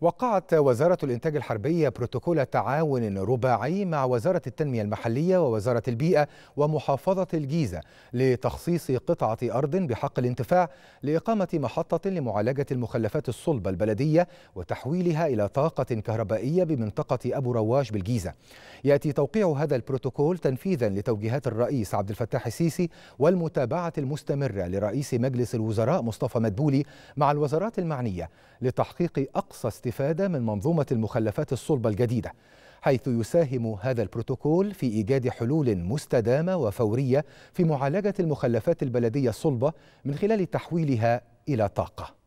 وقعت وزارة الإنتاج الحربية بروتوكول تعاون رباعي مع وزارة التنمية المحلية ووزارة البيئة ومحافظة الجيزة لتخصيص قطعة أرض بحق الانتفاع لإقامة محطة لمعالجة المخلفات الصلبة البلدية وتحويلها إلى طاقة كهربائية بمنطقة أبو رواش بالجيزة يأتي توقيع هذا البروتوكول تنفيذا لتوجيهات الرئيس عبد الفتاح السيسي والمتابعة المستمرة لرئيس مجلس الوزراء مصطفى مدبولي مع الوزارات المعنية لتحقيق أقصى الاستفادة من منظومة المخلفات الصلبة الجديدة حيث يساهم هذا البروتوكول في إيجاد حلول مستدامة وفورية في معالجة المخلفات البلدية الصلبة من خلال تحويلها إلى طاقة